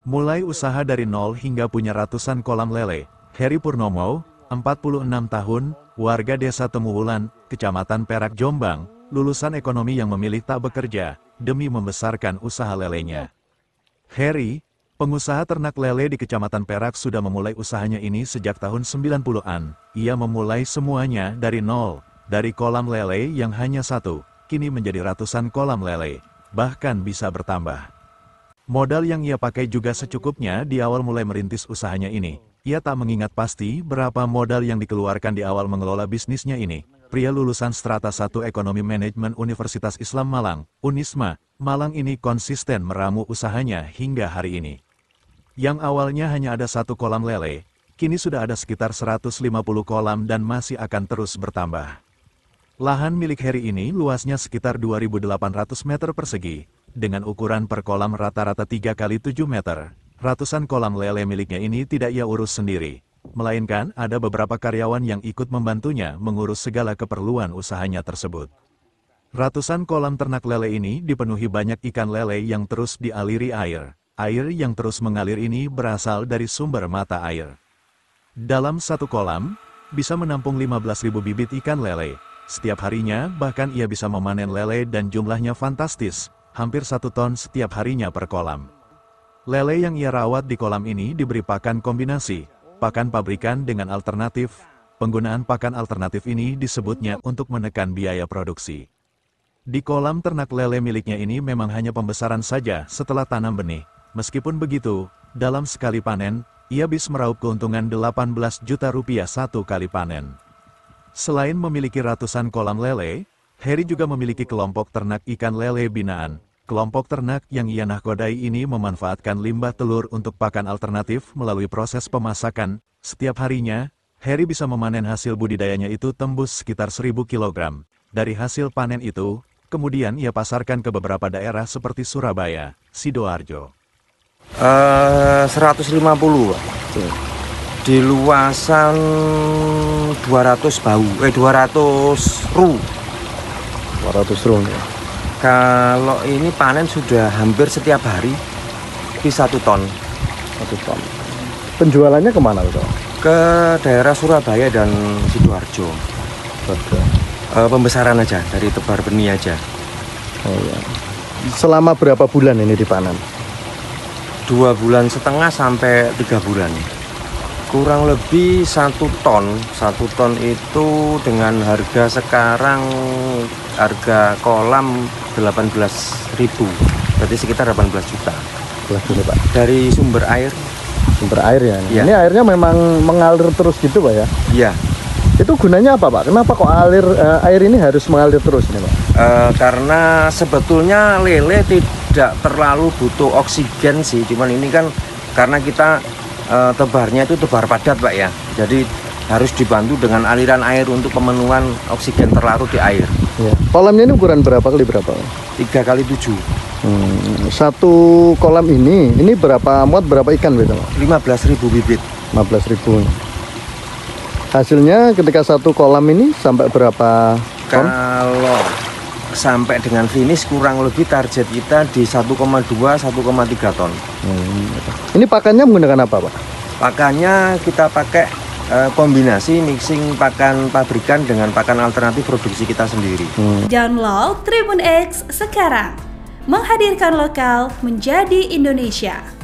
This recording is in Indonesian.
Mulai usaha dari nol hingga punya ratusan kolam lele, Heri Purnomo, 46 tahun, warga desa Temuhulan, Kecamatan Perak Jombang, lulusan ekonomi yang memilih tak bekerja, demi membesarkan usaha lelenya. Heri, pengusaha ternak lele di Kecamatan Perak sudah memulai usahanya ini sejak tahun 90-an. Ia memulai semuanya dari nol, dari kolam lele yang hanya satu, kini menjadi ratusan kolam lele, bahkan bisa bertambah. Modal yang ia pakai juga secukupnya di awal mulai merintis usahanya ini. Ia tak mengingat pasti berapa modal yang dikeluarkan di awal mengelola bisnisnya ini. Pria lulusan strata 1 Ekonomi Manajemen Universitas Islam Malang, Unisma, Malang ini konsisten meramu usahanya hingga hari ini. Yang awalnya hanya ada satu kolam lele, kini sudah ada sekitar 150 kolam dan masih akan terus bertambah. Lahan milik Heri ini luasnya sekitar 2.800 meter persegi, dengan ukuran per kolam rata-rata 3 kali 7 meter, ratusan kolam lele miliknya ini tidak ia urus sendiri. Melainkan ada beberapa karyawan yang ikut membantunya mengurus segala keperluan usahanya tersebut. Ratusan kolam ternak lele ini dipenuhi banyak ikan lele yang terus dialiri air. Air yang terus mengalir ini berasal dari sumber mata air. Dalam satu kolam, bisa menampung 15.000 bibit ikan lele. Setiap harinya, bahkan ia bisa memanen lele dan jumlahnya fantastis, hampir satu ton setiap harinya per kolam. Lele yang ia rawat di kolam ini diberi pakan kombinasi, pakan pabrikan dengan alternatif, penggunaan pakan alternatif ini disebutnya untuk menekan biaya produksi. Di kolam ternak lele miliknya ini memang hanya pembesaran saja setelah tanam benih. Meskipun begitu, dalam sekali panen, ia bisa meraup keuntungan 18 juta rupiah satu kali panen. Selain memiliki ratusan kolam lele, Harry juga memiliki kelompok ternak ikan lele binaan, Kelompok ternak yang ia nahkodai ini memanfaatkan limbah telur untuk pakan alternatif melalui proses pemasakan. Setiap harinya, Harry bisa memanen hasil budidayanya itu tembus sekitar 1000 kg. Dari hasil panen itu, kemudian ia pasarkan ke beberapa daerah seperti Surabaya, Sidoarjo. Eh, uh, 150, Di luasan 200 bau, eh 200 ru. 200 ru, ya kalau ini panen sudah hampir setiap hari di satu ton satu ton penjualannya kemana itu ke daerah Surabaya dan sidoarjo e, pembesaran aja dari tebar benih aja oh iya selama berapa bulan ini dipanen dua bulan setengah sampai tiga bulan kurang lebih satu ton satu ton itu dengan harga sekarang harga kolam ribu, berarti sekitar 18 juta Lalu, Pak. dari sumber air sumber air ya. ya ini airnya memang mengalir terus gitu Pak ya iya itu gunanya apa Pak? Kenapa kok alir uh, air ini harus mengalir terus ini Pak? Uh, karena sebetulnya lele tidak terlalu butuh oksigen sih, cuman ini kan karena kita uh, tebarnya itu tebar padat Pak ya, jadi harus dibantu dengan aliran air untuk pemenuhan oksigen terlarut di air. Ya. Kolamnya ini ukuran berapa kali berapa? Tiga kali tujuh. Hmm. Satu kolam ini, ini berapa muat berapa ikan betul Lima belas ribu bibit. Lima belas ribu. Hasilnya ketika satu kolam ini sampai berapa? Ton? Kalau sampai dengan finish kurang lebih target kita di 1,2 1,3 ton. Hmm. Ini pakannya menggunakan apa, Pak? Pakannya kita pakai Eh, kombinasi mixing pakan pabrikan dengan pakan alternatif produksi kita sendiri. Hmm. Download Tribun X sekarang. Menghadirkan lokal menjadi Indonesia.